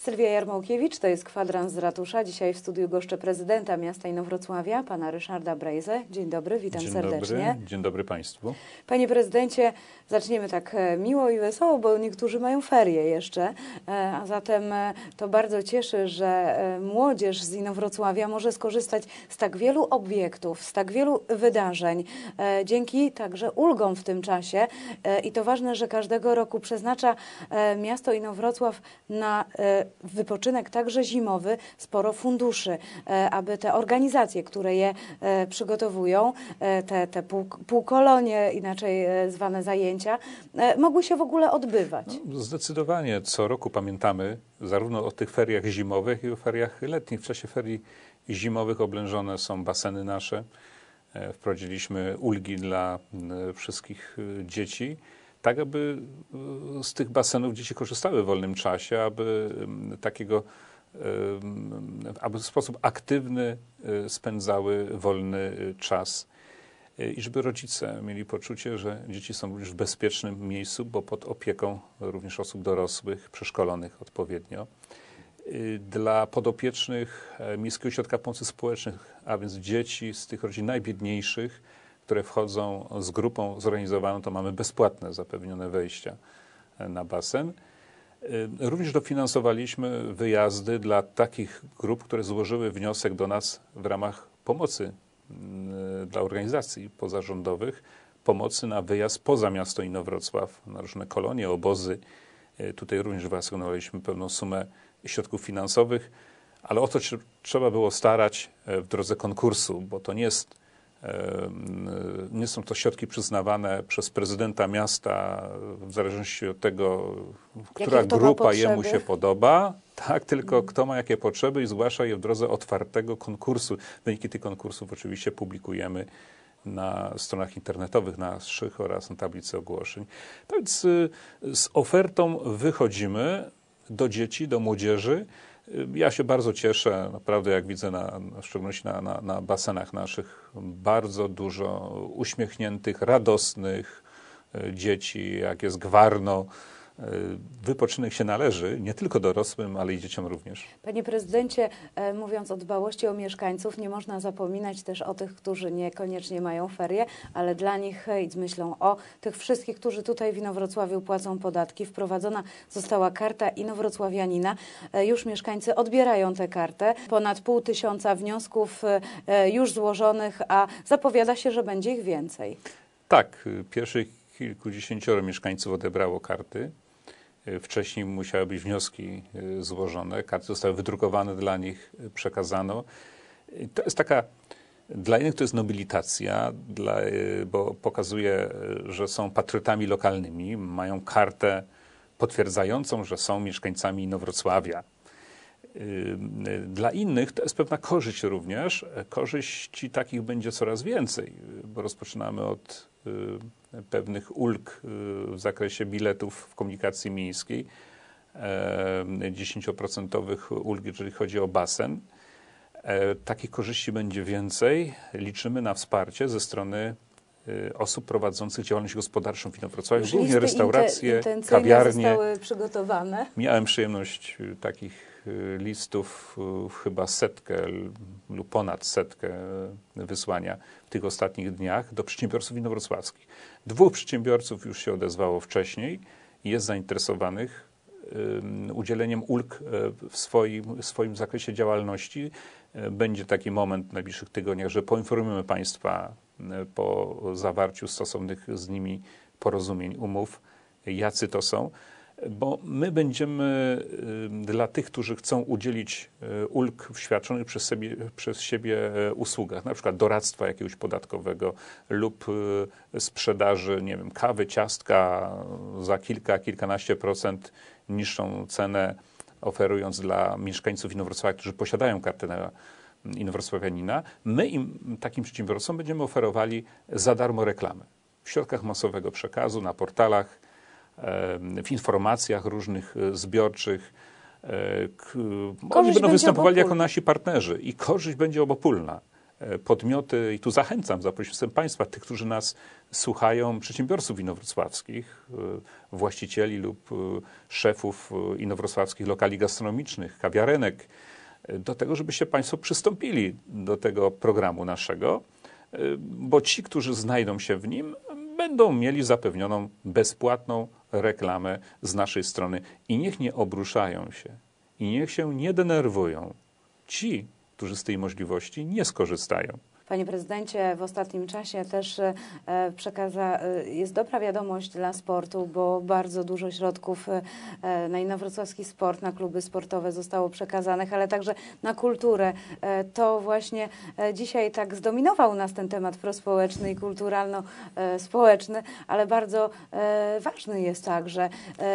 Sylwia Jarmołkiewicz, to jest kwadrans z ratusza. Dzisiaj w studiu goszczę prezydenta miasta Inowrocławia, pana Ryszarda Brejze. Dzień dobry, witam Dzień serdecznie. Dobry. Dzień dobry Państwu. Panie prezydencie, zaczniemy tak e, miło i wesoło, bo niektórzy mają ferie jeszcze, e, a zatem e, to bardzo cieszy, że młodzież z Inowrocławia może skorzystać z tak wielu obiektów, z tak wielu wydarzeń, dzięki także ulgom w tym czasie. I to ważne, że każdego roku przeznacza miasto Inowrocław na wypoczynek także zimowy sporo funduszy, e, aby te organizacje, które je e, przygotowują, e, te, te pół, półkolonie, inaczej zwane zajęcia, mogły się w ogóle odbywać. No, zdecydowanie co roku pamiętamy zarówno o tych feriach zimowych, i o feriach letnich. W czasie ferii zimowych oblężone są baseny nasze. Wprowadziliśmy ulgi dla wszystkich dzieci tak aby y, z tych basenów dzieci korzystały w wolnym czasie, aby mm, takiego y, aby w sposób aktywny y, spędzały wolny czas i żeby rodzice mieli poczucie, że dzieci są już w bezpiecznym miejscu, bo pod opieką również osób dorosłych, przeszkolonych odpowiednio. Dla podopiecznych e, Miejskiego Ośrodka Pomocy Społecznych, a więc dzieci z tych rodzin najbiedniejszych, które wchodzą z grupą zorganizowaną, to mamy bezpłatne zapewnione wejścia e, na basen. E, również dofinansowaliśmy wyjazdy dla takich grup, które złożyły wniosek do nas w ramach pomocy e, dla organizacji pozarządowych, pomocy na wyjazd poza miasto Inowrocław, na różne kolonie, obozy. Tutaj również wyasygnowaliśmy pewną sumę środków finansowych, ale o to trzeba było starać w drodze konkursu, bo to nie jest nie są to środki przyznawane przez prezydenta miasta, w zależności od tego, która grupa jemu się podoba. Tak, tylko kto ma jakie potrzeby i zgłasza je w drodze otwartego konkursu. Wyniki tych konkursów oczywiście publikujemy na stronach internetowych naszych oraz na tablicy ogłoszeń. Tak więc y, z ofertą wychodzimy do dzieci, do młodzieży. Y, ja się bardzo cieszę, naprawdę jak widzę, na, w szczególności na, na, na basenach naszych, bardzo dużo uśmiechniętych, radosnych y, dzieci, jak jest gwarno. E, wypoczynek się należy nie tylko dorosłym, ale i dzieciom również. Panie prezydencie, e, mówiąc o dbałości o mieszkańców, nie można zapominać też o tych, którzy niekoniecznie mają ferie, ale dla nich z myślą o tych wszystkich, którzy tutaj w Inowrocławiu płacą podatki. Wprowadzona została karta Inowrocławianina. E, już mieszkańcy odbierają tę kartę. Ponad pół tysiąca wniosków już złożonych, a zapowiada się, że będzie ich więcej. Tak, pierwszych kilkudziesięcioro mieszkańców odebrało karty. Wcześniej musiały być wnioski e, złożone, karty zostały wydrukowane dla nich, przekazano. To jest taka, dla innych to jest nobilitacja, dla, e, bo pokazuje, e, że są patriotami lokalnymi, mają kartę potwierdzającą, że są mieszkańcami Nowrocławia, Y, dla innych to jest pewna korzyść również. Korzyści takich będzie coraz więcej, bo rozpoczynamy od y, pewnych ulg y, w zakresie biletów w komunikacji miejskiej, 10% ulg, jeżeli chodzi o basen. E, takich korzyści będzie więcej. Liczymy na wsparcie ze strony osób prowadzących działalność gospodarczą w Inowrocławiu, głównie restauracje, kawiarnie. zostały przygotowane. Miałem przyjemność takich Y, listów y, chyba setkę lub ponad setkę y, wysłania w tych ostatnich dniach do przedsiębiorców inowrocławskich. Dwóch przedsiębiorców już się odezwało wcześniej i jest zainteresowanych udzieleniem ulg w swoim, swoim zakresie działalności. Będzie taki moment w najbliższych tygodniach, że poinformujemy Państwa po zawarciu stosownych z nimi porozumień, umów, jacy to są bo my będziemy dla tych, którzy chcą udzielić y, ulg w świadczonych przez siebie, przez siebie y, usługach, na przykład doradztwa jakiegoś podatkowego lub y, sprzedaży, nie wiem, kawy, ciastka za kilka, kilkanaście procent niższą cenę, oferując dla mieszkańców Inowrocławia, którzy posiadają kartę na mm, Inowrocławianina, my im, takim przedsiębiorcom, będziemy oferowali za darmo reklamy w środkach masowego przekazu, na portalach, w informacjach różnych e, zbiorczych. E, korzyść Oni będą występowali obopólna. jako nasi partnerzy i korzyść będzie obopólna. E, podmioty, i tu zachęcam za pośrednictwem Państwa, tych, którzy nas słuchają, przedsiębiorców inowrocławskich, właścicieli lub szefów inowrocławskich lokali gastronomicznych, kawiarenek, do tego, żeby się Państwo przystąpili do tego programu naszego, bo ci, którzy znajdą się w nim, będą mieli zapewnioną bezpłatną reklamę z naszej strony. I niech nie obruszają się, i niech się nie denerwują ci, którzy z tej możliwości nie skorzystają. Panie prezydencie, w ostatnim czasie też e, przekaza, e, jest dobra wiadomość dla sportu, bo bardzo dużo środków e, na inowrocławski sport, na kluby sportowe zostało przekazanych, ale także na kulturę. To właśnie dzisiaj tak zdominował nas ten temat prospołeczny i kulturalno-społeczny, ale bardzo ważny jest także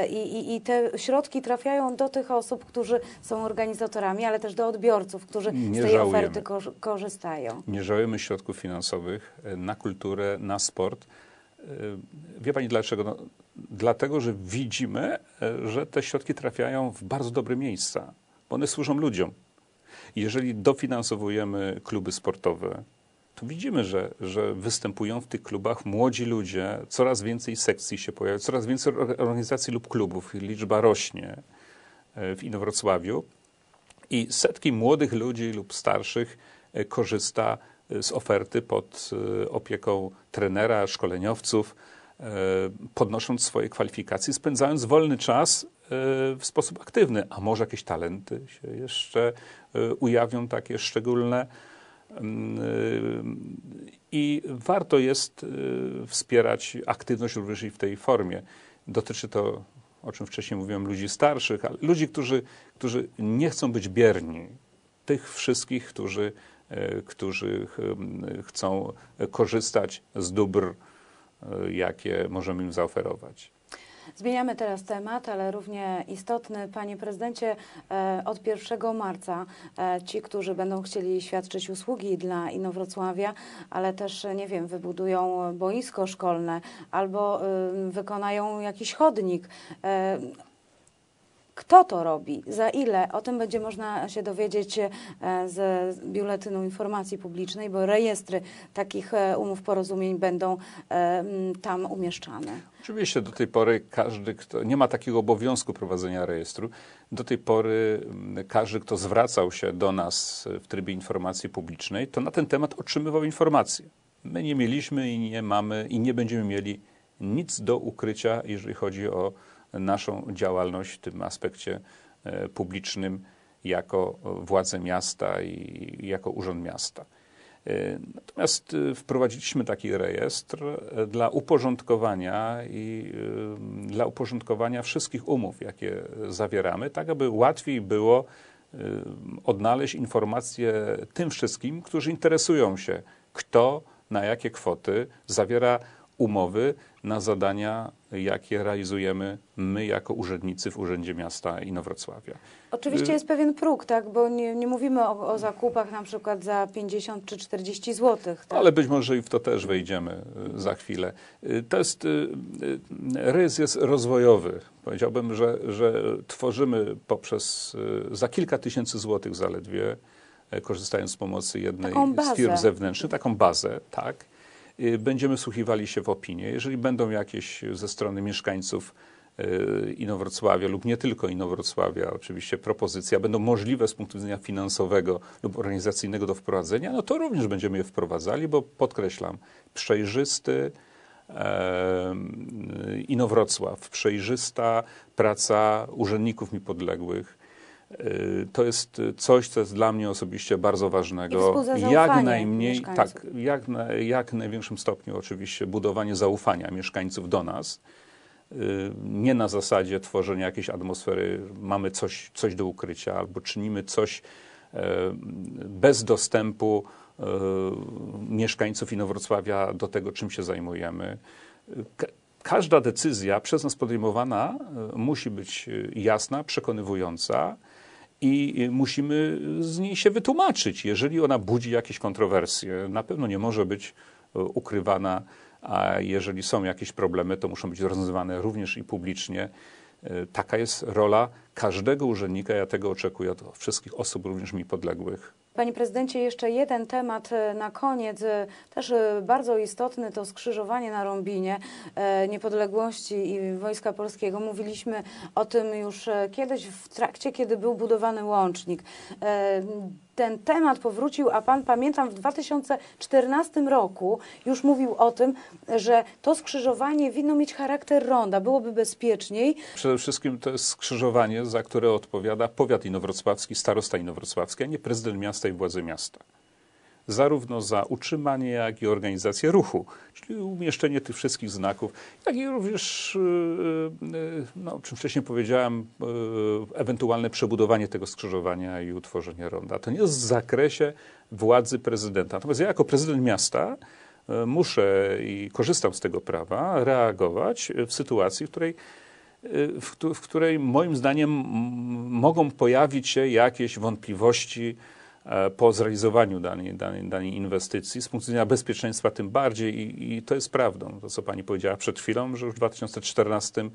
i, i, i te środki trafiają do tych osób, którzy są organizatorami, ale też do odbiorców, którzy nie z tej żałujemy. oferty korzystają. Nie żałujemy kierujemy środków finansowych e, na kulturę, na sport. E, wie Pani dlaczego? No, dlatego, że widzimy, e, że te środki trafiają w bardzo dobre miejsca, bo one służą ludziom. Jeżeli dofinansowujemy kluby sportowe, to widzimy, że, że występują w tych klubach młodzi ludzie, coraz więcej sekcji się pojawia, coraz więcej organizacji lub klubów, liczba rośnie w Inowrocławiu i setki młodych ludzi lub starszych korzysta z oferty pod e, opieką trenera, szkoleniowców, e, podnosząc swoje kwalifikacje, spędzając wolny czas e, w sposób aktywny, a może jakieś talenty się jeszcze ujawią takie szczególne. Mm, I warto jest wspierać aktywność również i w tej formie. Dotyczy to, o czym wcześniej mówiłem, ludzi starszych, ale ludzi, którzy, którzy nie chcą być bierni. Tych wszystkich, którzy E, którzy e, chcą korzystać z dóbr, e, jakie możemy im zaoferować. Zmieniamy teraz temat, ale równie istotny. Panie prezydencie, od 1 marca ci, którzy będą chcieli świadczyć usługi dla Inowrocławia, ale też, nie wiem, wybudują boisko szkolne albo wykonają jakiś chodnik, kto to robi? Za ile? O tym będzie można się dowiedzieć e, z Biuletynu Informacji Publicznej, bo rejestry takich e, umów porozumień będą e, tam umieszczane. Oczywiście do tej pory każdy, kto nie ma takiego obowiązku prowadzenia rejestru, do tej pory każdy, kto zwracał się do nas w trybie informacji publicznej, to na ten temat otrzymywał informacje. My nie mieliśmy i nie mamy i nie będziemy mieli nic do ukrycia, jeżeli chodzi o naszą działalność w tym aspekcie e, publicznym jako władze miasta i jako urząd miasta. E, natomiast e, wprowadziliśmy taki rejestr dla uporządkowania i dla uporządkowania wszystkich umów, jakie zawieramy, tak aby łatwiej było odnaleźć informacje tym wszystkim, którzy interesują się, kto na jakie kwoty zawiera umowy na zadania, jakie realizujemy my jako urzędnicy w Urzędzie Miasta Inowrocławia. Oczywiście y- jest pewien próg, tak? bo nie, nie mówimy o, o, zakupach na przykład za 50 czy 40 zł. Tak? Ale być może i w to też wejdziemy y, za chwilę. Y, to jest, rys jest rozwojowy. Powiedziałbym, że, że tworzymy poprzez za kilka tysięcy złotych zaledwie, korzystając z pomocy jednej z firm zewnętrznych, taką bazę, tak? Y, będziemy słuchiwali się w opinie. Jeżeli będą jakieś ze strony mieszkańców y, Inowrocławia lub nie tylko Inowrocławia, oczywiście propozycja, będą możliwe z punktu widzenia finansowego lub organizacyjnego do wprowadzenia, no to również będziemy je wprowadzali, bo podkreślam, przejrzysty, y, Inowrocław, przejrzysta praca urzędników mi podległych, Y, to jest coś, co jest dla mnie osobiście bardzo ważnego. Jak najmniej, tak, jak, jak największym stopniu oczywiście budowanie zaufania mieszkańców do nas. Y, nie na zasadzie tworzenia jakiejś atmosfery, mamy coś, coś do ukrycia albo czynimy coś e, bez dostępu e, mieszkańców Inowrocławia do tego, czym się zajmujemy każda decyzja przez nas podejmowana e, musi być jasna, przekonywująca i musimy z niej się wytłumaczyć. Jeżeli ona budzi jakieś kontrowersje, na pewno nie może być e, ukrywana, a jeżeli są jakieś problemy, to muszą być rozwiązywane również i publicznie. E, taka jest rola każdego urzędnika, ja tego oczekuję od wszystkich osób, również mi podległych, Panie prezydencie, jeszcze jeden temat e, na koniec, e, też e, bardzo istotny, to skrzyżowanie na Rąbinie niepodległości i Wojska Polskiego. Mówiliśmy o tym już kiedyś w trakcie, kiedy był budowany łącznik. Ten temat powrócił, a pan pamiętam w 2014 roku już mówił o tym, że to skrzyżowanie winno mieć charakter ronda, byłoby bezpieczniej. Przede wszystkim to jest skrzyżowanie za które odpowiada powiat inowrocławski, starosta inowrocławski, a nie prezydent miasta i władze miasta. Zarówno za utrzymanie, jak i organizację ruchu, czyli umieszczenie tych wszystkich znaków, jak i również, y, y, y, no, czym wcześniej powiedziałem, ewentualne przebudowanie tego skrzyżowania i utworzenie ronda. To nie jest w zakresie władzy prezydenta. Natomiast ja jako prezydent miasta muszę i korzystam z tego prawa reagować w sytuacji, w której Y, w, której moim zdaniem mogą pojawić się jakieś wątpliwości e, po zrealizowaniu danej, danej, danej inwestycji. Z punktu widzenia bezpieczeństwa tym bardziej i, i to jest prawdą, to co pani powiedziała przed chwilą, że już w 2014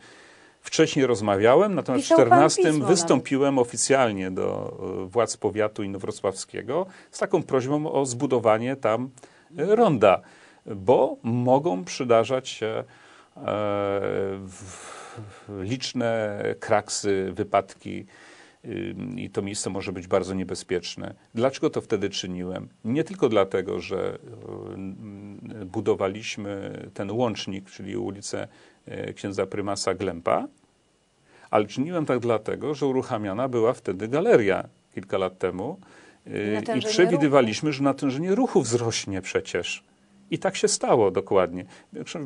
wcześniej rozmawiałem, natomiast w 2014 wystąpiłem nawet. oficjalnie do e, władz powiatu inowrocławskiego z taką prośbą o zbudowanie tam e, ronda, bo mogą przydarzać się w, liczne kraksy, wypadki i to miejsce może być bardzo niebezpieczne. Dlaczego to wtedy czyniłem? Nie tylko dlatego, że e, budowaliśmy ten łącznik, czyli ulicę e, księdza prymasa Glempa, ale czyniłem tak dlatego, że uruchamiana była wtedy galeria kilka lat temu i e, przewidywaliśmy, ruchu. że natężenie ruchu wzrośnie przecież. I tak się stało dokładnie.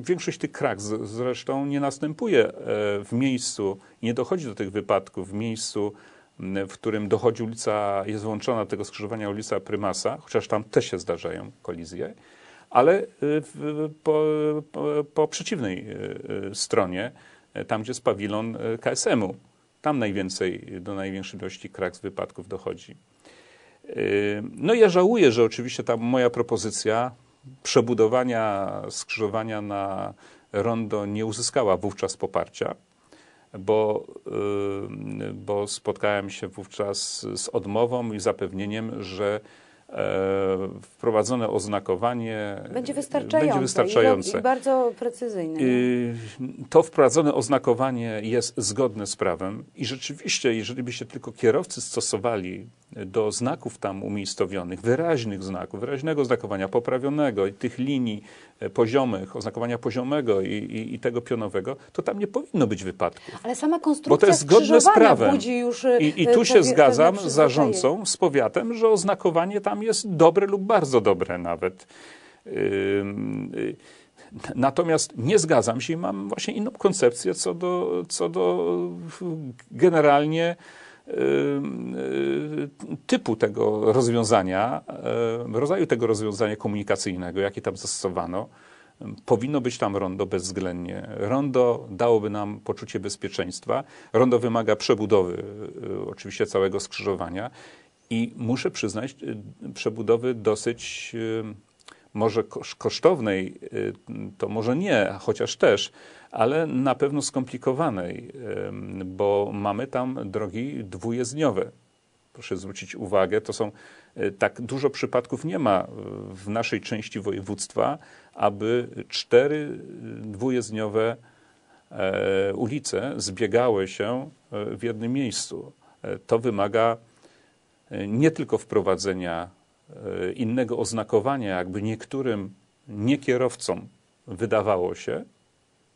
Większość tych krak zresztą nie następuje e, w miejscu, nie dochodzi do tych wypadków w miejscu, w którym dochodzi ulica, jest włączona do tego skrzyżowania ulica Prymasa, chociaż tam też się zdarzają kolizje, ale e, po, po, po przeciwnej e, stronie, tam gdzie jest pawilon KSM-u, tam najwięcej, do największej ilości krak z wypadków dochodzi. No ja żałuję, że oczywiście ta moja propozycja przebudowania skrzyżowania na rondo nie uzyskała wówczas poparcia, bo, bo spotkałem się wówczas z odmową i zapewnieniem, że E, wprowadzone oznakowanie będzie e, wystarczające. Będzie wystarczające. I, bardzo precyzyjne. No. To wprowadzone oznakowanie jest zgodne z prawem i rzeczywiście, jeżeli by się tylko kierowcy stosowali do znaków tam umiejscowionych, wyraźnych znaków, wyraźnego oznakowania poprawionego i tych linii e, poziomych, oznakowania poziomego i, i, i, tego pionowego, to tam nie powinno być wypadków. Ale sama konstrukcja Bo to jest zgodne z prawem. Już I, I tu się zgadzam z zarządcą, z powiatem, że oznakowanie tam jest dobre lub bardzo dobre nawet. Y, natomiast nie zgadzam się i mam właśnie inną koncepcję co do, co do generalnie y, typu tego rozwiązania, rodzaju tego rozwiązania komunikacyjnego, jakie tam zastosowano. Powinno być tam rondo bezwzględnie. Rondo dałoby nam poczucie bezpieczeństwa. Rondo wymaga przebudowy y, oczywiście całego skrzyżowania i muszę przyznać, y, przebudowy dosyć y, może kosztownej, y, to może nie, chociaż też, ale na pewno skomplikowanej, bo mamy tam drogi dwujezdniowe. Proszę zwrócić uwagę, to są tak dużo przypadków nie ma w naszej części województwa, aby cztery dwujezdniowe e, ulice zbiegały się w jednym miejscu. E, to wymaga E, nie tylko wprowadzenia e, innego oznakowania, jakby niektórym niekierowcom wydawało się,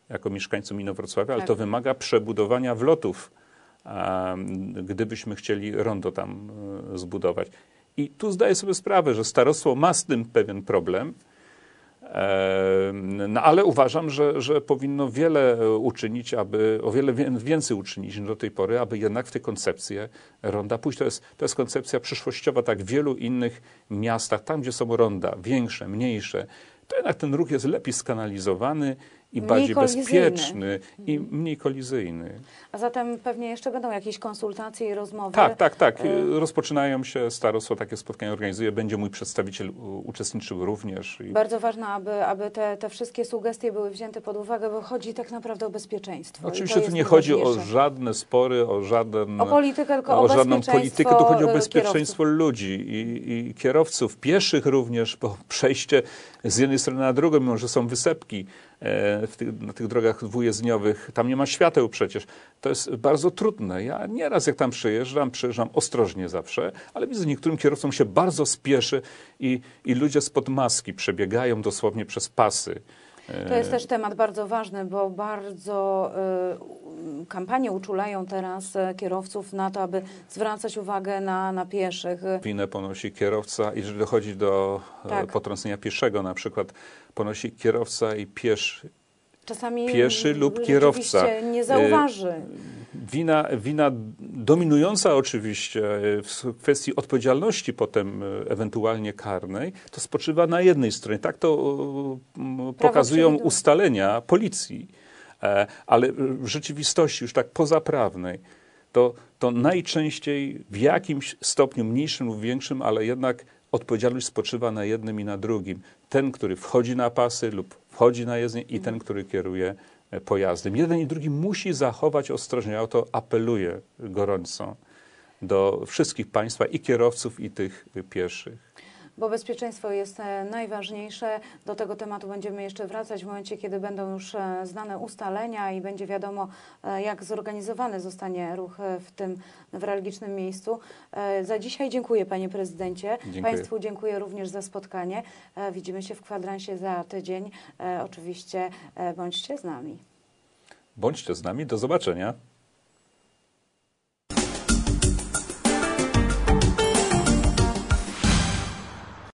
jako mieszkańcom Inowrocławia, ale tak. to wymaga przebudowania wlotów, gdybyśmy chcieli rondo tam e, zbudować. I tu zdaję sobie sprawę, że starostwo ma z tym pewien problem, no, ale uważam, że, że powinno wiele e, uczynić, aby o wiele więcej uczynić niż do tej pory, aby jednak w tę koncepcję ronda pójść. To jest, to jest koncepcja przyszłościowa, tak w wielu innych miastach, tam gdzie są ronda, większe, mniejsze, to jednak ten ruch jest lepiej skanalizowany, i mniej bardziej bezpieczny i mniej kolizyjny. A zatem pewnie jeszcze będą jakieś konsultacje i rozmowy. Tak, tak, tak. E, Rozpoczynają się, starostwo takie spotkanie organizuje, będzie mój przedstawiciel uczestniczył również. Bardzo ważne, aby, aby te, te wszystkie sugestie były wzięte pod uwagę, bo chodzi tak naprawdę o bezpieczeństwo. Oczywiście tu nie chodzi o żadne spory, o żaden... O politykę, tylko o, o żadną politykę, tu chodzi o bezpieczeństwo kierowców. ludzi i, i kierowców, pieszych również, bo przejście z jednej strony na drugą, mimo że są wysepki, E, tych, na tych drogach dwujezdniowych. Tam nie ma świateł przecież. To jest bardzo trudne. Ja nieraz jak tam przyjeżdżam, przyjeżdżam ostrożnie zawsze, ale widzę, niektórym kierowcom się bardzo spieszy i, i ludzie spod maski przebiegają dosłownie przez pasy. To jest też temat bardzo ważny, bo bardzo y, kampanie uczulają teraz y, kierowców na to, aby zwracać uwagę na, na pieszych. Winę ponosi kierowca i jeżeli dochodzi do e, tak. potrącenia pieszego na przykład, ponosi kierowca i pieszy. Czasami pieszy lub kierowca. nie zauważy. Y, wina, wina dominująca oczywiście e, w kwestii odpowiedzialności potem e, ewentualnie karnej, to spoczywa na jednej stronie. Tak to pokazują ustalenia policji, e, ale w rzeczywistości już tak pozaprawnej to, to najczęściej w jakimś stopniu mniejszym lub większym, ale jednak odpowiedzialność spoczywa na jednym i na drugim. Ten, który wchodzi na pasy lub wchodzi na jezdnię i ten, mhm. który kieruje pojazdem. Jeden i drugi musi zachować ostrożność. Ja o to apeluję gorąco do wszystkich Państwa, i kierowców, i tych pieszych bo bezpieczeństwo jest e, najważniejsze. Do tego tematu będziemy jeszcze wracać w momencie, kiedy będą już e, znane ustalenia i będzie wiadomo, e, jak zorganizowany zostanie ruch w tym newralgicznym miejscu. Za dzisiaj dziękuję Panie Prezydencie. Dziękuję. Państwu dziękuję również za spotkanie. Widzimy się w kwadransie za tydzień. Oczywiście bądźcie z nami. Bądźcie z nami. Do zobaczenia.